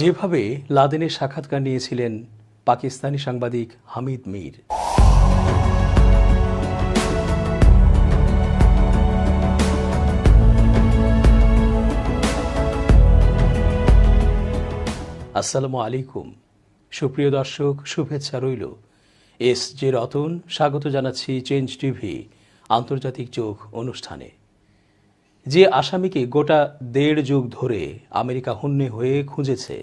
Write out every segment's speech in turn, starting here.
যেভাবে লাদেনের সাক্ষাৎকার নিয়েছিলেন পাকিস্তানি সাংবাদিক হামিদ মীর আসসালামু আলাইকুম সুপ্রিয় দর্শক শুভেচ্ছা রইল এস জে রতন স্বাগত জানাচ্ছি চেঞ্জ টিভি আন্তর্জাতিক চোখ অনুষ্ঠানে যে আসামিকে গোটা দেড় যুগ ধরে আমেরিকা হুন্নে হয়ে খুঁজেছে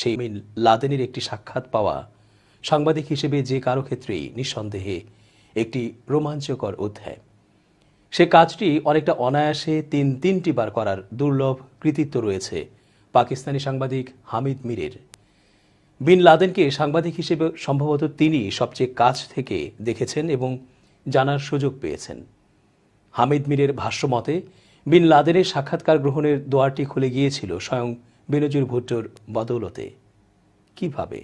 সেই মিন লাদেনের একটি সাক্ষাৎ পাওয়া সাংবাদিক হিসেবে যে কারো ক্ষেত্রেই নিঃসন্দেহে একটি রোমাঞ্চকর অধ্যায় সে কাজটি অনেকটা অনায়াসে তিন তিনটি বার করার দুর্লভ কৃতিত্ব রয়েছে পাকিস্তানি সাংবাদিক হামিদ মীরের বিন লাদেনকে সাংবাদিক হিসেবে সম্ভবত তিনি সবচেয়ে কাছ থেকে দেখেছেন এবং জানার সুযোগ পেয়েছেন হামিদ মীরের ভাষ্যমতে বিন লাদেনের সাক্ষাৎকার গ্রহণের দোয়ারটি খুলে গিয়েছিল স্বয়ং বেনজির ভুট্টোর বদৌলতে কিভাবে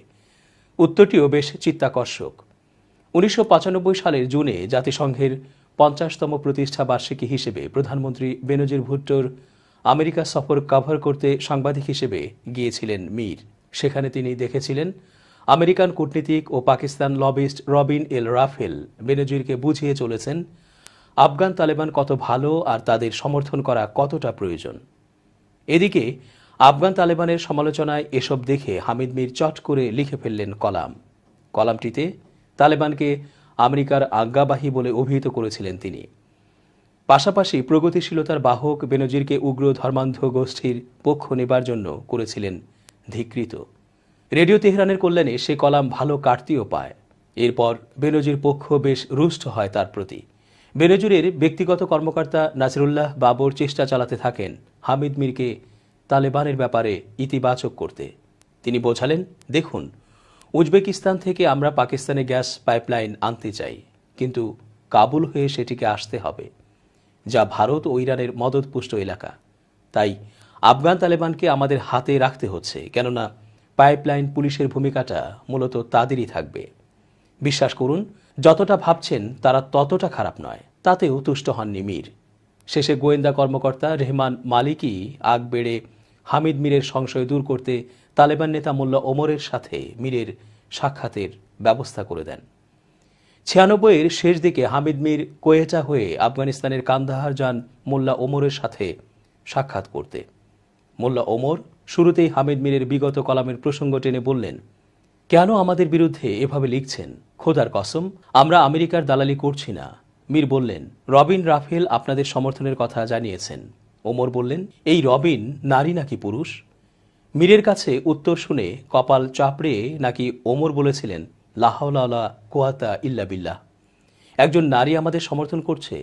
উত্তরটিও বেশ চিত্তাকর্ষক উনিশশো সালের জুনে জাতিসংঘের পঞ্চাশতম প্রতিষ্ঠা বার্ষিকী হিসেবে প্রধানমন্ত্রী বেনজির ভুট্টোর আমেরিকা সফর কভার করতে সাংবাদিক হিসেবে গিয়েছিলেন মীর সেখানে তিনি দেখেছিলেন আমেরিকান কূটনীতিক ও Pakistan lobbyist Robin L Raphel বেনজিরকে বুঝিয়ে চলেছেন আফগান তালেবান কত ভালো আর তাদের সমর্থন করা কতটা প্রয়োজন এদিকে আফগান তালেবানের সমালোচনায় এসব দেখে হামিদ মির চট করে লিখে ফেললেন কলাম কলামটিতে তালেবানকে আমেরিকার আজ্ঞাবাহী বলে অভিহিত করেছিলেন তিনি পাশাপাশি প্রগতিশীলতার বাহক বেনজিরকে উগ্র ধর্মান্ধ গোষ্ঠীর পক্ষ নেবার জন্য করেছিলেন ধিকৃত রেডিও তেহরানের কল্যাণে সে কলাম ভালো কাটতিও পায় এরপর বেনজির পক্ষ বেশ রুষ্ট হয় তার প্রতি বেলেজুরির ব্যক্তিগত কর্মকর্তা নাসিরুল্লাহ বাবর চেষ্টা চালাতে থাকেন হামিদ মিরকে তালেবানের ব্যাপারে ইতিবাচক করতে তিনি বোঝালেন দেখুন উজবেকিস্তান থেকে আমরা পাকিস্তানে গ্যাস পাইপলাইন আনতে চাই কিন্তু কাবুল হয়ে সেটিকে আসতে হবে যা ভারত ও ইরানের মদতপুষ্ট এলাকা তাই আফগান তালেবানকে আমাদের হাতে রাখতে হচ্ছে কেননা পাইপলাইন পুলিশের ভূমিকাটা মূলত তাদেরই থাকবে বিশ্বাস করুন যতটা ভাবছেন তারা ততটা খারাপ নয় তাতেও তুষ্ট হননি মীর শেষে গোয়েন্দা কর্মকর্তা রেহমান মালিকই আগ বেড়ে হামিদ মীরের সংশয় দূর করতে তালেবান নেতা মোল্লা ওমরের সাথে মীরের সাক্ষাতের ব্যবস্থা করে দেন ছিয়ানব্বইয়ের শেষ দিকে হামিদ মীর কোয়েটা হয়ে আফগানিস্তানের কান্দাহার যান মোল্লা ওমরের সাথে সাক্ষাৎ করতে মোল্লা ওমর শুরুতেই হামিদ মীরের বিগত কলামের প্রসঙ্গ টেনে বললেন কেন আমাদের বিরুদ্ধে এভাবে লিখছেন খোদার কসম আমরা আমেরিকার দালালি করছি না মীর বললেন রবিন রাফেল আপনাদের সমর্থনের কথা জানিয়েছেন ওমর বললেন এই রবিন নারী নাকি পুরুষ মীরের কাছে উত্তর শুনে কপাল চাপড়ে নাকি ওমর বলেছিলেন লাহাউলা কোয়াতা ইল্লা বিল্লাহ একজন নারী আমাদের সমর্থন করছে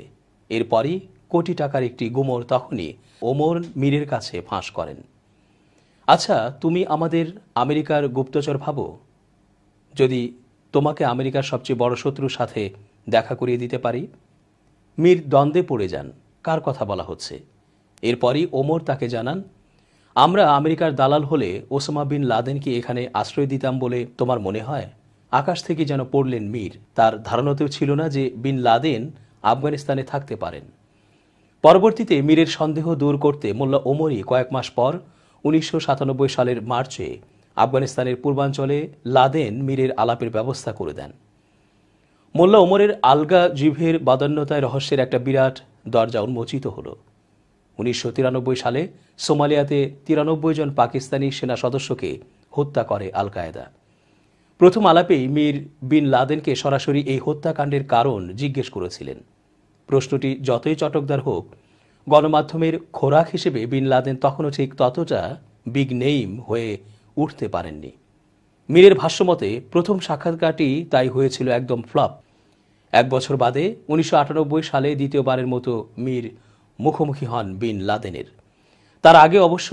এরপরই কোটি টাকার একটি গুমর তখনই ওমর মীরের কাছে ফাঁস করেন আচ্ছা তুমি আমাদের আমেরিকার গুপ্তচর ভাবো যদি তোমাকে আমেরিকার সবচেয়ে বড় শত্রুর সাথে দেখা করিয়ে দিতে পারি মীর দ্বন্দ্বে পড়ে যান কার কথা বলা হচ্ছে এরপরই ওমর তাকে জানান আমরা আমেরিকার দালাল হলে ওসামা বিন লাদেনকে এখানে আশ্রয় দিতাম বলে তোমার মনে হয় আকাশ থেকে যেন পড়লেন মীর তার ধারণাতেও ছিল না যে বিন লাদেন আফগানিস্তানে থাকতে পারেন পরবর্তীতে মীরের সন্দেহ দূর করতে মোল্লা ওমরই কয়েক মাস পর উনিশশো সালের মার্চে আফগানিস্তানের পূর্বাঞ্চলে লাদেন মীরের আলাপের ব্যবস্থা করে দেন মোল্লা ওমরের আলগা জিভের বাদান্যতায় রহস্যের একটা বিরাট দরজা উন্মোচিত হল উনিশশো তিরানব্বই সালে সোমালিয়াতে তিরানব্বই জন পাকিস্তানি সেনা সদস্যকে হত্যা করে আল কায়েদা প্রথম আলাপেই মীর বিন লাদেনকে সরাসরি এই হত্যাকাণ্ডের কারণ জিজ্ঞেস করেছিলেন প্রশ্নটি যতই চটকদার হোক গণমাধ্যমের খোরাক হিসেবে বিন লাদেন তখনও ঠিক ততটা বিগ নেইম হয়ে উঠতে পারেননি মীরের ভাষ্যমতে প্রথম সাক্ষাৎকারটি তাই হয়েছিল একদম ফ্লপ এক বছর বাদে উনিশশো সালে দ্বিতীয়বারের মতো মীর মুখোমুখি হন বিন লাদেনের তার আগে অবশ্য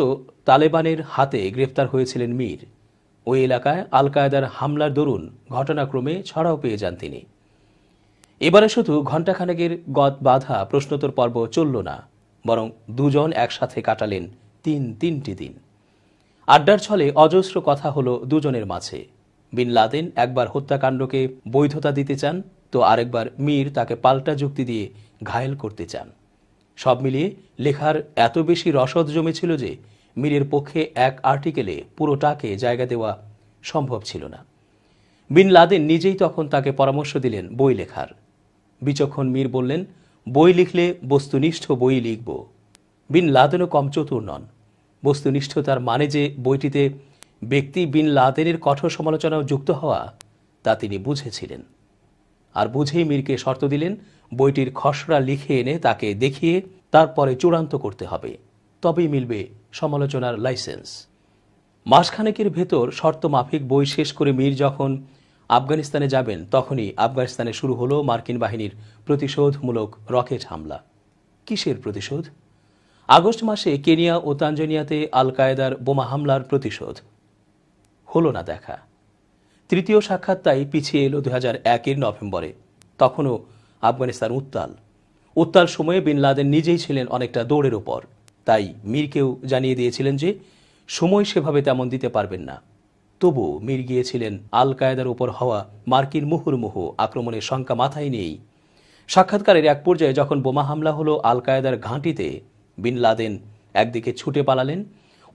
তালেবানের হাতে গ্রেফতার হয়েছিলেন মীর ওই এলাকায় আল কায়দার হামলার দরুন ঘটনাক্রমে ছড়াও পেয়ে যান তিনি এবারে শুধু ঘণ্টাখানেকের গত বাধা প্রশ্নোত্তর পর্ব চলল না বরং দুজন একসাথে কাটালেন তিন তিনটি দিন আড্ডার ছলে অজস্র কথা হলো দুজনের মাঝে বিন লাদেন একবার হত্যাকাণ্ডকে বৈধতা দিতে চান তো আরেকবার মীর তাকে পাল্টা যুক্তি দিয়ে ঘায়েল করতে চান সব মিলিয়ে লেখার এত বেশি রসদ জমেছিল যে মীরের পক্ষে এক আর্টিকেলে পুরোটাকে জায়গা দেওয়া সম্ভব ছিল না বিন লাদেন নিজেই তখন তাকে পরামর্শ দিলেন বই লেখার বিচক্ষণ মীর বললেন বই লিখলে বস্তুনিষ্ঠ বই লিখব বিন লাদেনও কম চতুর নন বস্তুনিষ্ঠতার মানে যে বইটিতে ব্যক্তি বিন লাদেনের কঠোর সমালোচনাও যুক্ত হওয়া তা তিনি বুঝেছিলেন আর বুঝেই মীরকে শর্ত দিলেন বইটির খসড়া লিখে এনে তাকে দেখিয়ে তারপরে চূড়ান্ত করতে হবে তবেই মিলবে সমালোচনার লাইসেন্স মাসখানেকের ভেতর শর্ত মাফিক বই শেষ করে মীর যখন আফগানিস্তানে যাবেন তখনই আফগানিস্তানে শুরু হলো মার্কিন বাহিনীর প্রতিশোধমূলক রকেট হামলা কিসের প্রতিশোধ আগস্ট মাসে কেনিয়া ও তানজানিয়াতে আল কায়েদার বোমা হামলার প্রতিশোধ হলো না দেখা তৃতীয় সাক্ষাৎ তাই পিছিয়ে এলো দু হাজার একের নভেম্বরে তখনও আফগানিস্তান উত্তাল উত্তাল সময়ে বিন লাদেন নিজেই ছিলেন অনেকটা দৌড়ের ওপর তাই মীরকেও জানিয়ে দিয়েছিলেন যে সময় সেভাবে তেমন দিতে পারবেন না তবু মীর গিয়েছিলেন আল কায়েদার ওপর হওয়া মার্কিন মুহুর্মুহু আক্রমণের শঙ্কা মাথায় নেই সাক্ষাৎকারের এক পর্যায়ে যখন বোমা হামলা হলো আল কায়েদার ঘাঁটিতে বিন লাদেন একদিকে ছুটে পালালেন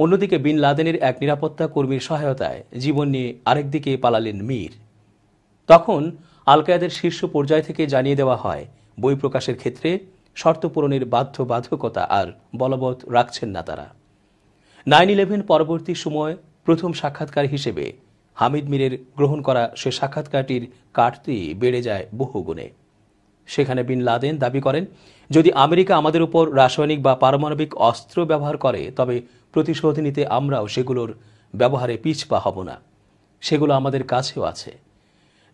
অন্যদিকে বিন লাদেনের এক নিরাপত্তা কর্মীর সহায়তায় জীবন নিয়ে আরেকদিকে পালালেন মীর তখন আল কায়েদের শীর্ষ পর্যায় থেকে জানিয়ে দেওয়া হয় বই প্রকাশের ক্ষেত্রে শর্ত পূরণের বাধ্যবাধকতা আর বলবৎ রাখছেন না তারা নাইন ইলেভেন পরবর্তী সময় প্রথম সাক্ষাৎকার হিসেবে হামিদ মীরের গ্রহণ করা সে সাক্ষাৎকারটির কাটতি বেড়ে যায় বহুগুণে সেখানে বিন লাদেন দাবি করেন যদি আমেরিকা আমাদের উপর রাসায়নিক বা পারমাণবিক অস্ত্র ব্যবহার করে তবে প্রতিশোধ নিতে আমরাও সেগুলোর ব্যবহারে পিছপা হব না সেগুলো আমাদের কাছেও আছে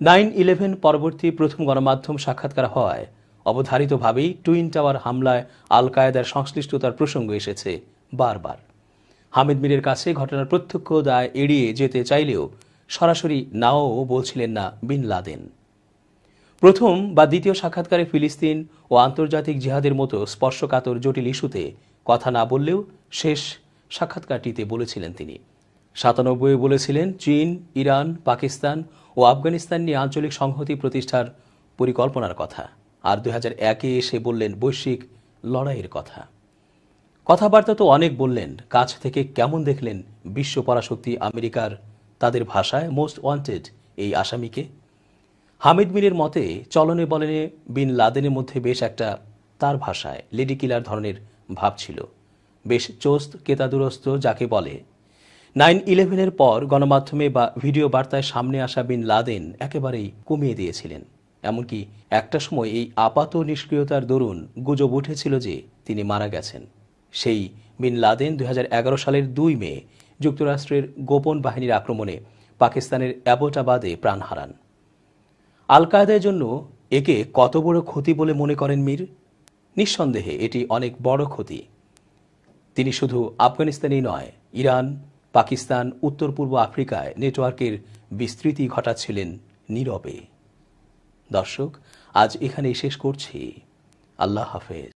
নাইন ইলেভেন পরবর্তী প্রথম গণমাধ্যম সাক্ষাৎকার হওয়ায় অবধারিতভাবেই টুইন টাওয়ার হামলায় আল কায়েদার সংশ্লিষ্টতার প্রসঙ্গ এসেছে বারবার হামিদ মিরের কাছে ঘটনার প্রত্যক্ষ দায় এড়িয়ে যেতে চাইলেও সরাসরি নাও বলছিলেন না বিন লাদেন প্রথম বা দ্বিতীয় সাক্ষাৎকারে ফিলিস্তিন ও আন্তর্জাতিক জিহাদের মতো স্পর্শকাতর জটিল ইস্যুতে কথা না বললেও শেষ সাক্ষাৎকারটিতে বলেছিলেন তিনি সাতানব্বইয়ে বলেছিলেন চীন ইরান পাকিস্তান ও আফগানিস্তান নিয়ে আঞ্চলিক সংহতি প্রতিষ্ঠার পরিকল্পনার কথা আর দু হাজার একে এসে বললেন বৈশ্বিক লড়াইয়ের কথা কথাবার্তা তো অনেক বললেন কাছ থেকে কেমন দেখলেন বিশ্ব পরাশক্তি আমেরিকার তাদের ভাষায় মোস্ট ওয়ান্টেড এই আসামিকে হামিদ মিরের মতে চলনে বলনে বিন লাদেনের মধ্যে বেশ একটা তার ভাষায় লেডি কিলার ধরনের ভাব ছিল বেশ চোস্ত কেতাদুরস্ত যাকে বলে নাইন ইলেভেনের পর গণমাধ্যমে বা ভিডিও বার্তায় সামনে আসা বিন লাদেন একেবারেই কমিয়ে দিয়েছিলেন এমনকি একটা সময় এই আপাত নিষ্ক্রিয়তার দরুন গুজব উঠেছিল যে তিনি মারা গেছেন সেই বিন লাদেন দু সালের দুই মে যুক্তরাষ্ট্রের গোপন বাহিনীর আক্রমণে পাকিস্তানের অ্যাবোটাবাদে প্রাণ হারান আল কায়দার জন্য একে কত বড় ক্ষতি বলে মনে করেন মীর নিঃসন্দেহে এটি অনেক বড় ক্ষতি তিনি শুধু আফগানিস্তানেই নয় ইরান পাকিস্তান উত্তর পূর্ব আফ্রিকায় নেটওয়ার্কের বিস্তৃতি ঘটাচ্ছিলেন নীরবে দর্শক আজ এখানেই শেষ করছি আল্লাহ হাফেজ